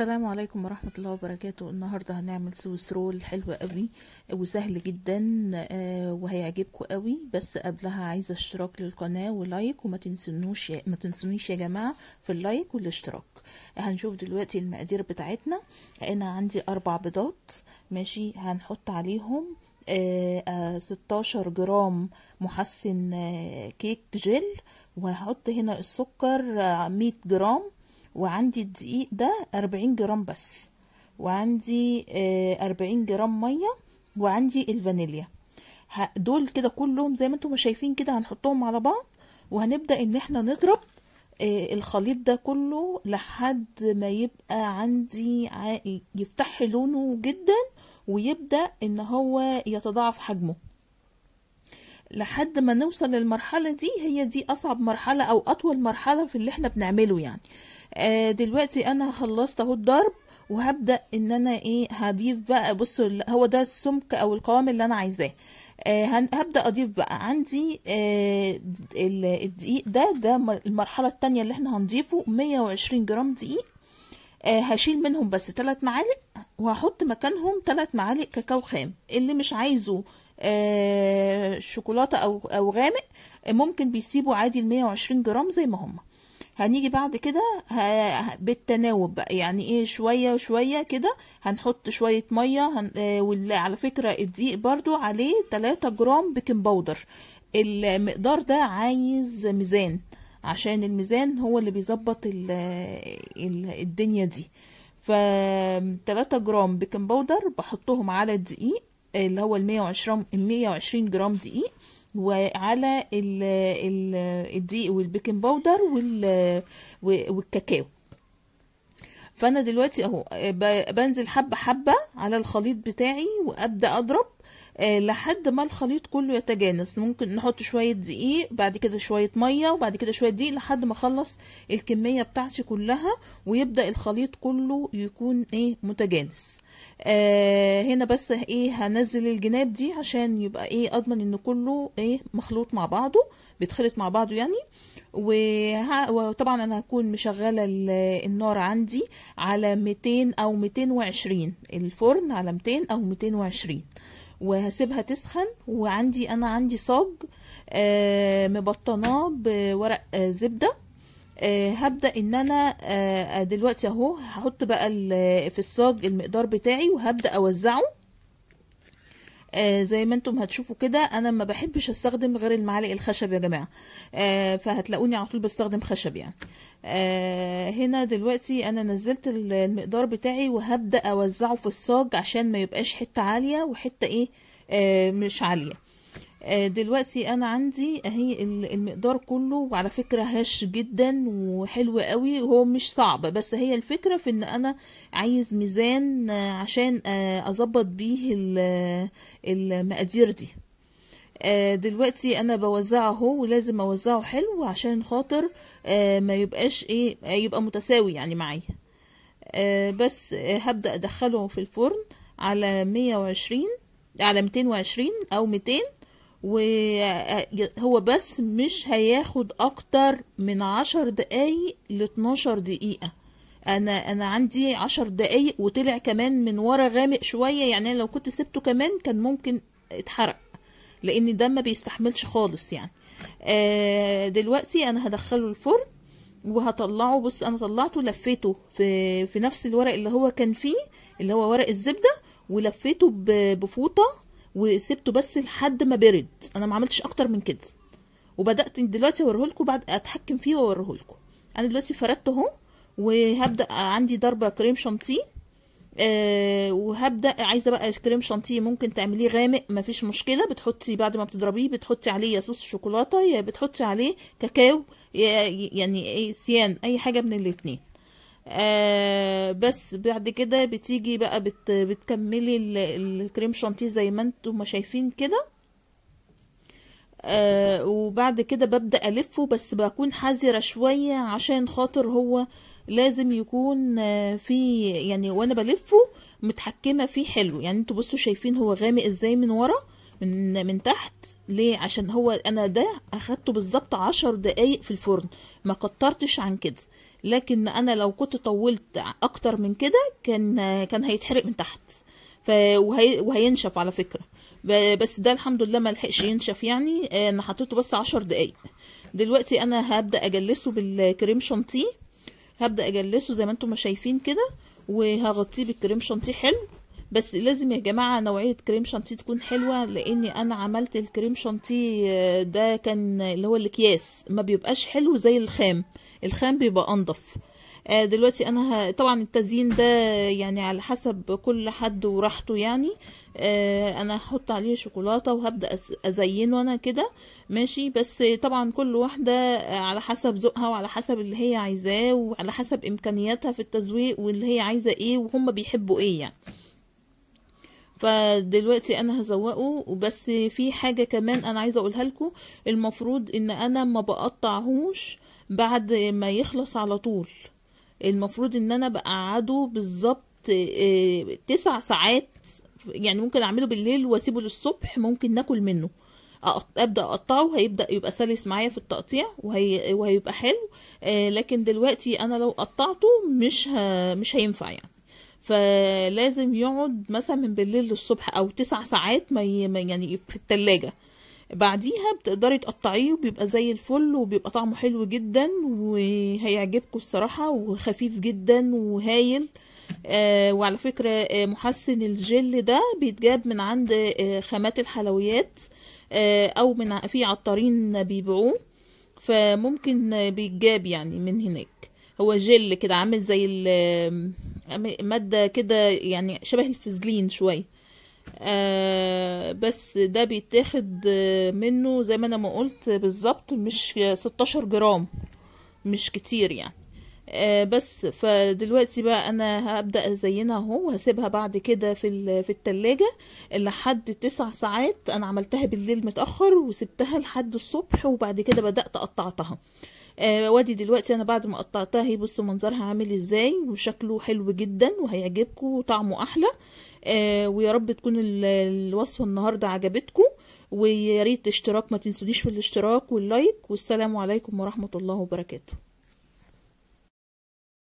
السلام عليكم ورحمة الله وبركاته النهاردة هنعمل سويس رول حلوة قوي وسهل جدا آه، وهيعجبكم قوي بس قبلها عايزة اشتراك للقناة ولايك وما تنسونوش ما تنسونيش يا جماعة في اللايك والاشتراك هنشوف دلوقتي المقادير بتاعتنا انا عندي اربع بيضات ماشي هنحط عليهم آه، آه، ستاشر جرام محسن كيك جل وهحط هنا السكر مية جرام وعندي الدقيق ده أربعين جرام بس وعندي آه، أربعين جرام مية وعندي الفانيليا دول كده كلهم زي ما انتم شايفين كده هنحطهم على بعض وهنبدأ ان احنا نضرب آه، الخليط ده كله لحد ما يبقى عندي يفتح لونه جدا ويبدأ ان هو يتضاعف حجمه لحد ما نوصل للمرحلة دي هي دي أصعب مرحلة أو أطول مرحلة في اللي احنا بنعمله يعني آه دلوقتي أنا خلصت أهو الضرب وهبدأ إن أنا إيه هضيف بقى بصوا هو ده السمك أو القوام اللي أنا عايزاه آه هبدأ أضيف بقى عندي آه الدقيق ده ده المرحلة التانية اللي احنا هنضيفه 120 جرام دقيق آه هشيل منهم بس 3 معالق وهحط مكانهم 3 معالق كاكاو خام اللي مش عايزه آه، شوكولاته او او غامق ممكن بيسيبوا عادي ال 120 جرام زي ما هم هنيجي بعد كده بالتناوب بقى يعني ايه شويه وشويه كده هنحط شويه ميه هن... آه، واللي على فكره الدقيق برضو عليه 3 جرام بيكنج باودر المقدار ده عايز ميزان عشان الميزان هو اللي بيظبط ال... ال... الدنيا دي ف 3 جرام بيكنج باودر بحطهم على الدقيق اللي هو ال 120 120 جرام دقيق وعلى الدقيق والبيكنج باودر والكاكاو فانا دلوقتي اهو بنزل حبه حبه على الخليط بتاعي وابدا اضرب آه لحد ما الخليط كله يتجانس ممكن نحط شوية دقيق بعد كده شوية مية وبعد كده شوية دقيق لحد ما اخلص الكمية بتاعتي كلها ويبدأ الخليط كله يكون ايه متجانس آه هنا بس ايه هنزل الجناب دي عشان يبقى ايه اضمن ان كله ايه مخلوط مع بعضه بيتخلط مع بعضه يعني وطبعا انا هكون مشغله النار عندي على 200 او 220 الفرن على 200 او 220 وهسيبها تسخن وعندي انا عندي صاج آه، مبطناه بورق آه، زبده آه، هبدا ان انا دلوقتي اهو هحط بقى في الصاج المقدار بتاعي وهبدا اوزعه آه زي ما انتم هتشوفوا كده انا ما بحبش استخدم غير المعالق الخشب يا جماعه آه فهتلاقوني على طول بستخدم خشب يعني آه هنا دلوقتي انا نزلت المقدار بتاعي وهبدا اوزعه في الصاج عشان ما يبقاش حته عاليه وحته ايه آه مش عاليه آه، دلوقتي انا عندي اهي المقدار كله وعلى فكره هش جدا وحلو قوي وهو مش صعب بس هي الفكره في ان انا عايز ميزان آه، عشان آه، اظبط بيه المقادير دي دلوقتي انا بوزعه اهو ولازم اوزعه حلو عشان خاطر ما يبقاش ايه يبقى متساوي يعني معايا بس هبدا ادخله في الفرن على 120 على 220 او 200 وهو بس مش هياخد اكتر من عشر دقايق ل 12 دقيقة انا انا عندي عشر دقايق وطلع كمان من ورا غامق شوية يعني لو كنت سبته كمان كان ممكن اتحرق لان ده ما بيستحملش خالص يعني آه دلوقتي انا هدخله الفرن وهطلعه بص انا طلعته لفيته في في نفس الورق اللي هو كان فيه اللي هو ورق الزبده ولفيته بفوطه وسبته بس لحد ما برد انا ما عملتش اكتر من كده وبدات دلوقتي لكم بعد اتحكم فيه لكم انا دلوقتي فردته اهو وهبدا عندي ضربه كريم شانتيه أه وهبدا عايزه بقى كريم شانتيه ممكن تعمليه غامق مفيش مشكله بتحطي بعد ما بتضربيه بتحطي عليه يا صوص شوكولاته يا بتحطي عليه كاكاو يعني ايه سيان اي حاجه من الاتنين آه بس بعد كده بتيجي بقى بت بتكملي الكريم شانتيه زي ما انتم شايفين كده آه وبعد كده ببدا الفه بس بكون حذره شويه عشان خاطر هو لازم يكون آه في يعني وانا بلفه متحكمه فيه حلو يعني انتوا بصوا شايفين هو غامق ازاي من ورا من من تحت ليه عشان هو انا ده اخدته بالظبط عشر دقايق في الفرن ما كترتش عن كده لكن انا لو كنت طولت اكتر من كده كان كان هيتحرق من تحت ف وهي وهينشف على فكره بس ده الحمد لله ما لحقش ينشف يعني آه، انا حطيته بس عشر دقايق دلوقتي انا هبدا اجلسه بالكريم شانتيه هبدا اجلسه زي ما انتم ما شايفين كده وهغطيه بالكريم شانتيه حلو بس لازم يا جماعه نوعيه كريم شانتيه تكون حلوه لاني انا عملت الكريم شانتيه آه، ده كان اللي هو الاكياس ما بيبقاش حلو زي الخام الخام بيبقى انضف آه، دلوقتي انا ه... طبعا التزيين ده يعني على حسب كل حد وراحته يعني آه، انا هحط عليه شوكولاته وهبدا ازينه انا كده ماشي بس طبعا كل واحده على حسب ذوقها وعلى حسب اللي هي عايزاه وعلى حسب امكانياتها في التزويق واللي هي عايزه ايه وهم بيحبوا ايه يعني فدلوقتي انا هزوقه وبس في حاجه كمان انا عايزه اقولها لكم المفروض ان انا ما بقطعهوش بعد ما يخلص على طول المفروض ان انا بقعده بالظبط آه، تسع ساعات يعني ممكن اعمله بالليل واسيبه للصبح ممكن ناكل منه ابدا اقطعه هيبدا يبقى سلس معايا في التقطيع وهي وهيبقى حلو آه، لكن دلوقتي انا لو قطعته مش مش هينفع يعني فلازم يقعد مثلا من بالليل للصبح او تسع ساعات ما يعني في التلاجة بعديها بتقدري تقطعيه وبيبقى زي الفل وبيبقى طعمه حلو جدا وهيعجبكم الصراحة وخفيف جدا وهايل آه وعلى فكرة آه محسن الجل ده بيتجاب من عند آه خامات الحلويات آه او من في عطارين بيبيعوه فممكن بيتجاب يعني من هناك هو جل كده عامل زي مادة كده يعني شبه الفزلين شوية آه بس ده بيتاخد منه زي ما انا ما قلت بالظبط مش 16 جرام مش كتير يعني آه بس فدلوقتي بقى انا هبدا ازينها اهو وهسيبها بعد كده في في التلاجة لحد تسع ساعات انا عملتها بالليل متاخر وسبتها لحد الصبح وبعد كده بدات قطعتها آه وادي دلوقتي انا بعد ما قطعتها اهي بصوا منظرها عامل ازاي وشكله حلو جدا وهيعجبكم وطعمه احلى آه ويا رب تكون الوصفه النهارده عجبتكم ويا ريت اشتراك ما تنسونيش في الاشتراك واللايك والسلام عليكم ورحمه الله وبركاته